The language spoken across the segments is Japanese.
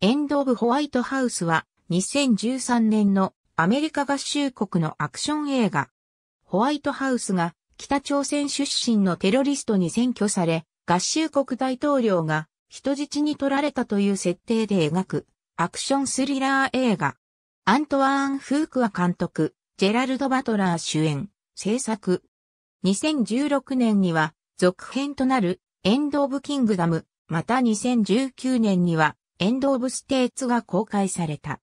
エンド・オブ・ホワイトハウスは2013年のアメリカ合衆国のアクション映画。ホワイトハウスが北朝鮮出身のテロリストに占拠され、合衆国大統領が人質に取られたという設定で描くアクションスリラー映画。アントワーン・フークア監督、ジェラルド・バトラー主演、制作。2016年には続編となるエンド・オブ・キングダム、また2019年にはエンド・オブ・ステーツが公開された。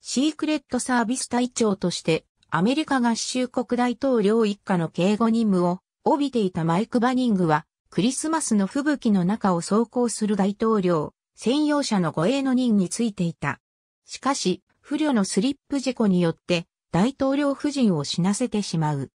シークレットサービス隊長として、アメリカ合衆国大統領一家の警護任務を帯びていたマイク・バニングは、クリスマスの吹雪の中を走行する大統領、専用車の護衛の任についていた。しかし、不慮のスリップ事故によって、大統領夫人を死なせてしまう。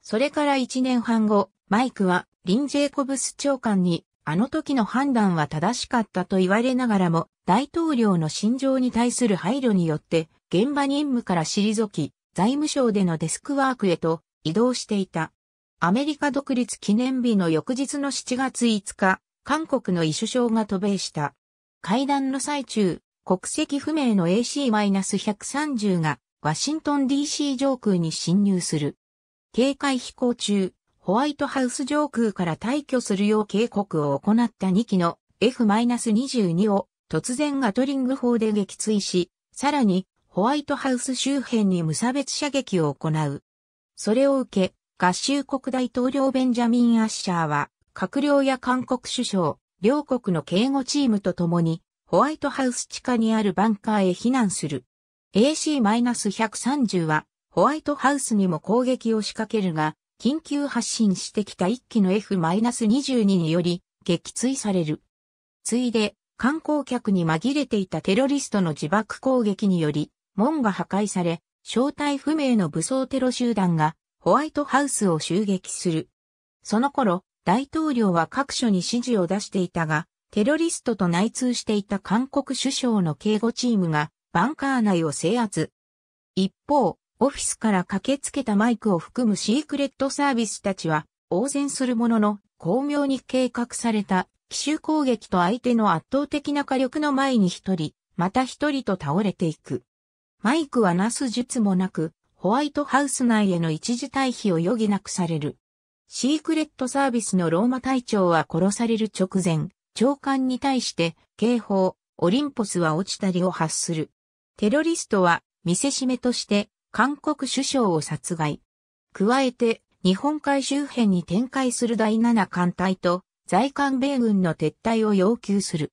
それから一年半後、マイクは、リン・ジェイコブス長官に、あの時の判断は正しかったと言われながらも、大統領の心情に対する配慮によって、現場任務から退き、財務省でのデスクワークへと移動していた。アメリカ独立記念日の翌日の7月5日、韓国の異首相が渡米した。会談の最中、国籍不明の AC-130 がワシントン DC 上空に侵入する。警戒飛行中、ホワイトハウス上空から退去するよう警告を行った2機の F-22 を突然ガトリング砲で撃墜し、さらにホワイトハウス周辺に無差別射撃を行う。それを受け、合衆国大統領ベンジャミン・アッシャーは、閣僚や韓国首相、両国の警護チームと共に、ホワイトハウス地下にあるバンカーへ避難する。AC-130 は、ホワイトハウスにも攻撃を仕掛けるが、緊急発進してきた1機の F-22 により撃墜される。ついで、観光客に紛れていたテロリストの自爆攻撃により、門が破壊され、正体不明の武装テロ集団がホワイトハウスを襲撃する。その頃、大統領は各所に指示を出していたが、テロリストと内通していた韓国首相の警護チームがバンカー内を制圧。一方、オフィスから駆けつけたマイクを含むシークレットサービスたちは応戦するものの巧妙に計画された奇襲攻撃と相手の圧倒的な火力の前に一人、また一人と倒れていく。マイクはなす術もなく、ホワイトハウス内への一時退避を余儀なくされる。シークレットサービスのローマ隊長は殺される直前、長官に対して警報、オリンポスは落ちたりを発する。テロリストは見せしめとして韓国首相を殺害。加えて日本海周辺に展開する第7艦隊と在韓米軍の撤退を要求する。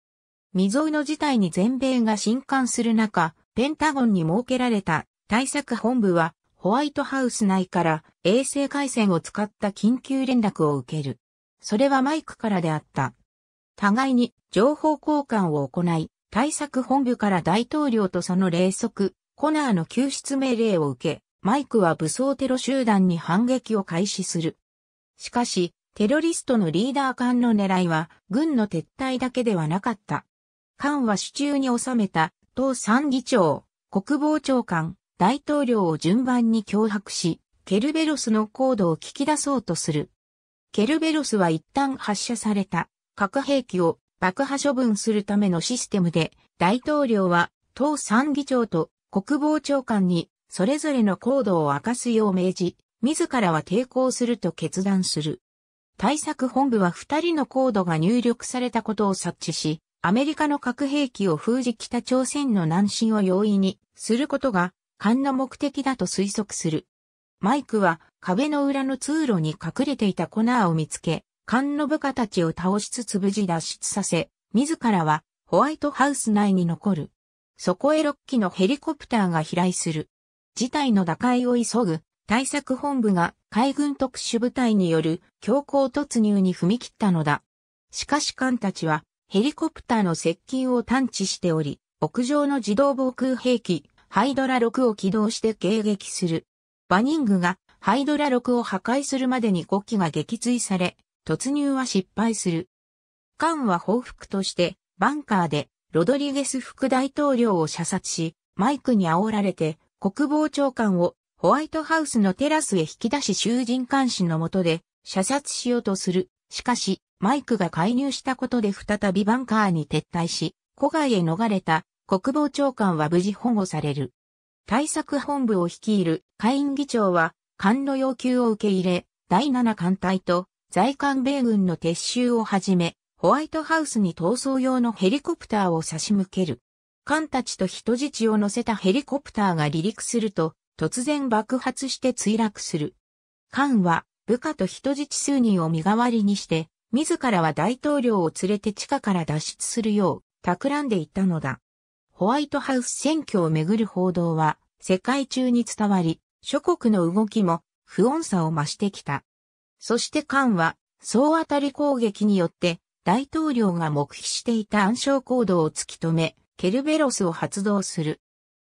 未曾有の事態に全米が震撼する中、ペンタゴンに設けられた対策本部はホワイトハウス内から衛星回線を使った緊急連絡を受ける。それはマイクからであった。互いに情報交換を行い、対策本部から大統領とその霊側、コナーの救出命令を受け、マイクは武装テロ集団に反撃を開始する。しかし、テロリストのリーダー艦の狙いは、軍の撤退だけではなかった。艦は手中に収めた、党参議長、国防長官、大統領を順番に脅迫し、ケルベロスのードを聞き出そうとする。ケルベロスは一旦発射された核兵器を爆破処分するためのシステムで、大統領は党参議長と国防長官にそれぞれのードを明かすよう命じ、自らは抵抗すると決断する。対策本部は2人のコードが入力されたことを察知し、アメリカの核兵器を封じ北朝鮮の南進を容易にすることが、艦の目的だと推測する。マイクは壁の裏の通路に隠れていたコナーを見つけ、艦の部下たちを倒しつつ無事脱出させ、自らはホワイトハウス内に残る。そこへ6機のヘリコプターが飛来する。事態の打開を急ぐ対策本部が海軍特殊部隊による強行突入に踏み切ったのだ。しかし艦たちはヘリコプターの接近を探知しており、屋上の自動防空兵器、ハイドラ6を起動して迎撃する。バニングがハイドラ6を破壊するまでに5機が撃墜され、突入は失敗する。艦は報復としてバンカーでロドリゲス副大統領を射殺し、マイクに煽られて国防長官をホワイトハウスのテラスへ引き出し囚人監視の下で射殺しようとする。しかし、マイクが介入したことで再びバンカーに撤退し、古外へ逃れた国防長官は無事保護される。対策本部を率いる下院議長は、官の要求を受け入れ、第7艦隊と在韓米軍の撤収をはじめ、ホワイトハウスに逃走用のヘリコプターを差し向ける。艦たちと人質を乗せたヘリコプターが離陸すると、突然爆発して墜落する。漢は部下と人質数人を身代わりにして、自らは大統領を連れて地下から脱出するよう企んでいったのだ。ホワイトハウス選挙をめぐる報道は世界中に伝わり、諸国の動きも不穏さを増してきた。そして漢は総当たり攻撃によって大統領が黙秘していた暗証行動を突き止め、ケルベロスを発動する。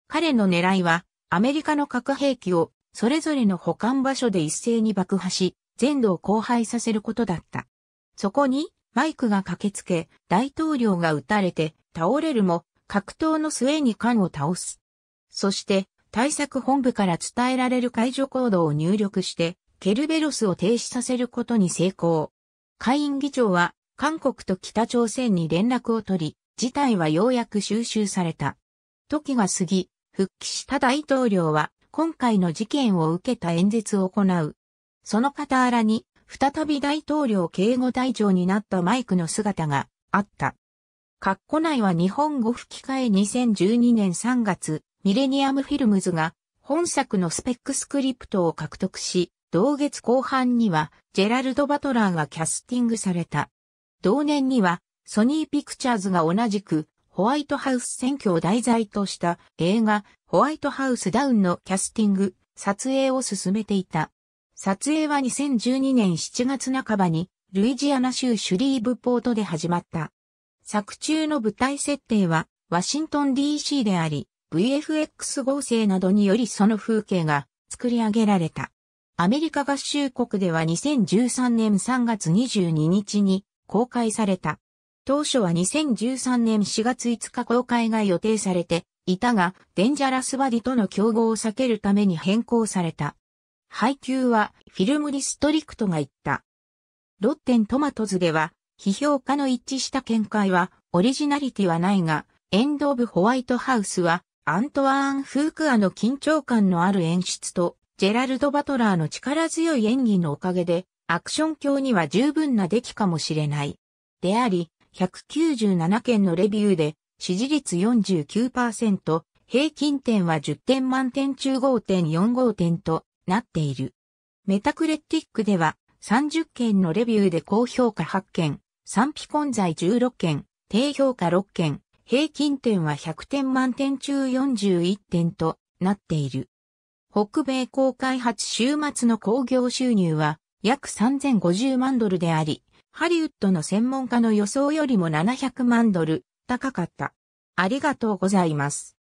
彼の狙いはアメリカの核兵器をそれぞれの保管場所で一斉に爆破し、全土を荒廃させることだった。そこにマイクが駆けつけ、大統領が撃たれて倒れるも、格闘の末に艦を倒す。そして、対策本部から伝えられる解除行動を入力して、ケルベロスを停止させることに成功。会員議長は、韓国と北朝鮮に連絡を取り、事態はようやく収集された。時が過ぎ、復帰した大統領は今回の事件を受けた演説を行う。その傍らに再び大統領警護隊長になったマイクの姿があった。括弧内は日本語吹き替え2012年3月、ミレニアムフィルムズが本作のスペックスクリプトを獲得し、同月後半にはジェラルド・バトラーがキャスティングされた。同年にはソニーピクチャーズが同じくホワイトハウス選挙を題材とした映画ホワイトハウスダウンのキャスティング、撮影を進めていた。撮影は2012年7月半ばにルイジアナ州シュリーブポートで始まった。作中の舞台設定はワシントン DC であり、VFX 合成などによりその風景が作り上げられた。アメリカ合衆国では2013年3月22日に公開された。当初は2013年4月5日公開が予定されていたが、デンジャラスバディとの競合を避けるために変更された。配給はフィルムリストリクトが言った。ロッテントマトズでは、批評家の一致した見解は、オリジナリティはないが、エンド・オブ・ホワイトハウスは、アントワーン・フークアの緊張感のある演出と、ジェラルド・バトラーの力強い演技のおかげで、アクション鏡には十分な出来かもしれない。であり、197件のレビューで、支持率49%、平均点は10点満点中5.45点となっている。メタクレティックでは30件のレビューで高評価8件、賛否混在16件、低評価6件、平均点は100点満点中41点となっている。北米公開発週末の工業収入は約3050万ドルであり、ハリウッドの専門家の予想よりも700万ドル高かった。ありがとうございます。